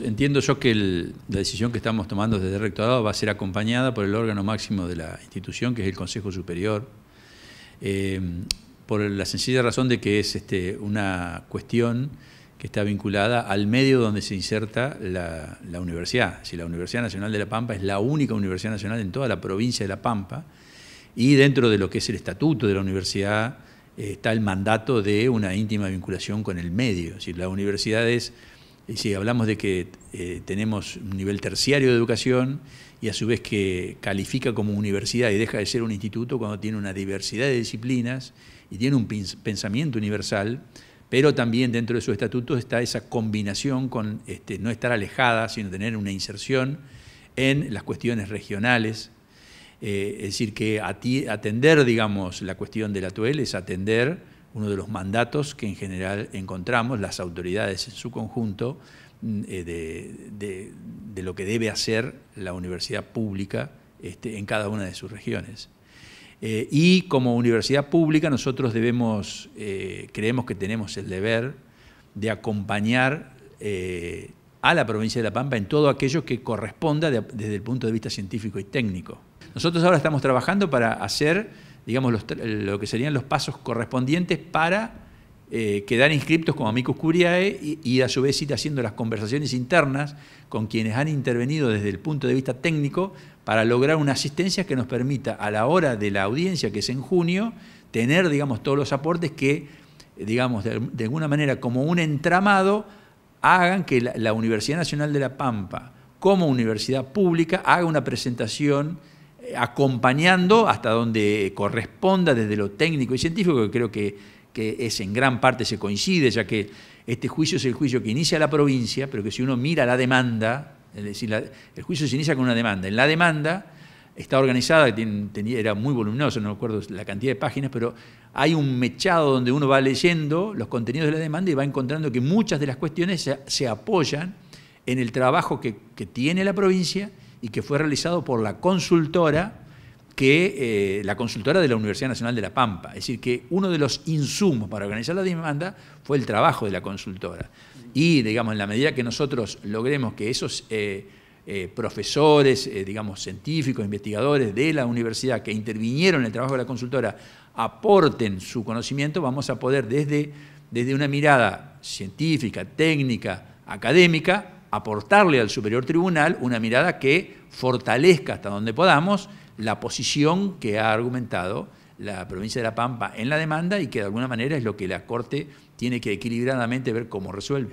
Entiendo yo que la decisión que estamos tomando desde el rectorado va a ser acompañada por el órgano máximo de la institución, que es el Consejo Superior, eh, por la sencilla razón de que es este, una cuestión que está vinculada al medio donde se inserta la, universidad. Si la Universidad Nacional de La Pampa es la única universidad nacional en toda la provincia de La Pampa, y dentro de lo que es el estatuto de la universidad eh, está el mandato de una íntima vinculación con el medio. Si la universidad es si hablamos de que eh, tenemos un nivel terciario de educación y a su vez que califica como universidad y deja de ser un instituto cuando tiene una diversidad de disciplinas y tiene un pensamiento universal, pero también dentro de su estatuto está esa combinación con este, no estar alejada, sino tener una inserción en las cuestiones regionales. Eh, es decir, que atender, digamos, la cuestión de la TUEL es atender uno de los mandatos que en general encontramos, las autoridades en su conjunto, mm, eh, de, lo que debe hacer la universidad pública este, en cada una de sus regiones. Eh, y como universidad pública nosotros debemos, eh, creemos que tenemos el deber de acompañar a la provincia de La Pampa en todo aquello que corresponda desde el punto de vista científico y técnico. Nosotros ahora estamos trabajando para hacer digamos, lo que serían los pasos correspondientes para eh, quedar inscriptos como amicus curiae y, a su vez ir haciendo las conversaciones internas con quienes han intervenido desde el punto de vista técnico para lograr una asistencia que nos permita a la hora de la audiencia, que es en junio, tener, digamos, todos los aportes que, digamos, de, alguna manera como un entramado, hagan que la Universidad Nacional de La Pampa, como universidad pública, haga una presentación acompañando hasta donde corresponda desde lo técnico y científico, que creo que, es en gran parte se coincide, ya que este juicio es el juicio que inicia la provincia, pero que si uno mira la demanda, es decir, el juicio se inicia con una demanda. En la demanda está organizada, era muy voluminoso, no recuerdo la cantidad de páginas, pero hay un mechado donde uno va leyendo los contenidos de la demanda y va encontrando que muchas de las cuestiones se, apoyan en el trabajo que tiene la provincia y que fue realizado por la consultora que eh, la consultora de la Universidad Nacional de La Pampa. Es decir, que uno de los insumos para organizar la demanda fue el trabajo de la consultora. Y, digamos, en la medida que nosotros logremos que esos eh, eh, profesores, digamos, científicos, investigadores de la universidad que intervinieron en el trabajo de la consultora aporten su conocimiento, vamos a poder desde, desde una mirada científica, técnica, académica, aportarle al Superior Tribunal una mirada que fortalezca hasta donde podamos la posición que ha argumentado la provincia de La Pampa en la demanda y que de alguna manera es lo que la Corte tiene que equilibradamente ver cómo resuelve.